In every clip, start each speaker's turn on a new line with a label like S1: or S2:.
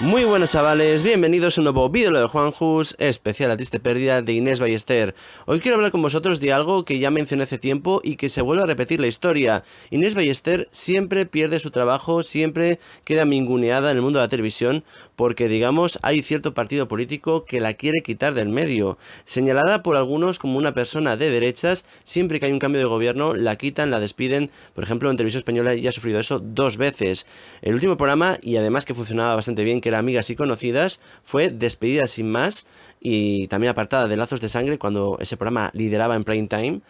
S1: Muy buenas chavales, bienvenidos a un nuevo vídeo de Juan Jus, especial a triste pérdida de Inés Ballester. Hoy quiero hablar con vosotros de algo que ya mencioné hace tiempo y que se vuelve a repetir la historia. Inés Ballester siempre pierde su trabajo, siempre queda minguneada en el mundo de la televisión porque digamos hay cierto partido político que la quiere quitar del medio. Señalada por algunos como una persona de derechas, siempre que hay un cambio de gobierno la quitan, la despiden. Por ejemplo en Televisión Española ya ha sufrido eso dos veces. El último programa, y además que funcionaba bastante bien, Amigas y Conocidas, fue despedida sin más y también apartada de lazos de sangre cuando ese programa lideraba en prime time.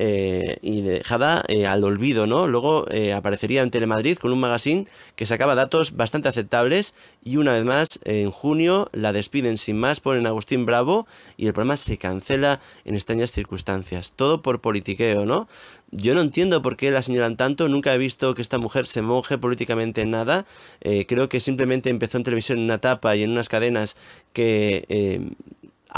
S1: Eh, y dejada eh, al olvido, ¿no? Luego eh, aparecería en Telemadrid con un magazine que sacaba datos bastante aceptables y una vez más en junio la despiden sin más, ponen Agustín Bravo y el programa se cancela en extrañas circunstancias. Todo por politiqueo, ¿no? Yo no entiendo por qué la señora tanto, nunca he visto que esta mujer se moje políticamente en nada, creo que simplemente empezó en televisión en una tapa y en unas cadenas que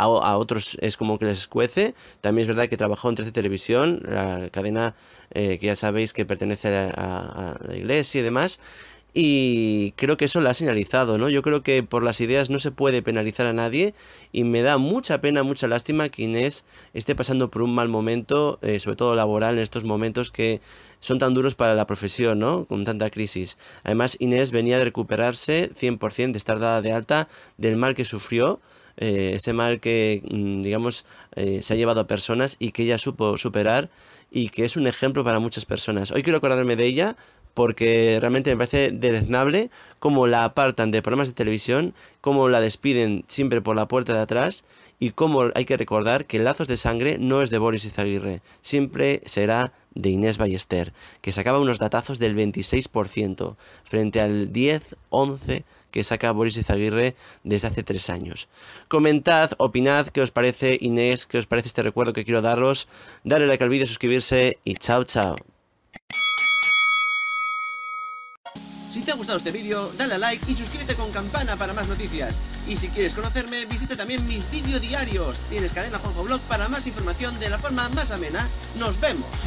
S1: a, otros es como que les cuece. También es verdad que trabajó en 13 Televisión, la cadena eh, que ya sabéis que pertenece a, la iglesia y demás. Y creo que eso la ha señalizado, ¿no? Yo creo que por las ideas no se puede penalizar a nadie y me da mucha pena, mucha lástima que Inés esté pasando por un mal momento, eh, sobre todo laboral, en estos momentos que son tan duros para la profesión, ¿no? Con tanta crisis. Además, Inés venía de recuperarse 100%, de estar dada de alta del mal que sufrió eh, ese mal que, mm, digamos, eh, se ha llevado a personas y que ella supo superar y que es un ejemplo para muchas personas. Hoy quiero acordarme de ella porque realmente me parece deleznable cómo la apartan de programas de televisión, cómo la despiden siempre por la puerta de atrás y cómo hay que recordar que Lazos de Sangre no es de Boris Izaguirre, siempre será de Inés Ballester, que sacaba unos datazos del 26% frente al 10, 11% que saca Boris Izaguirre desde hace tres años. Comentad, opinad qué os parece Inés, qué os parece este recuerdo que quiero daros. Dale like al vídeo, suscribirse y chao chao.
S2: Si te ha gustado este vídeo, dale a like y suscríbete con campana para más noticias. Y si quieres conocerme, visita también mis vídeos diarios. Tienes cadena Juanjo Blog para más información de la forma más amena. ¡Nos vemos!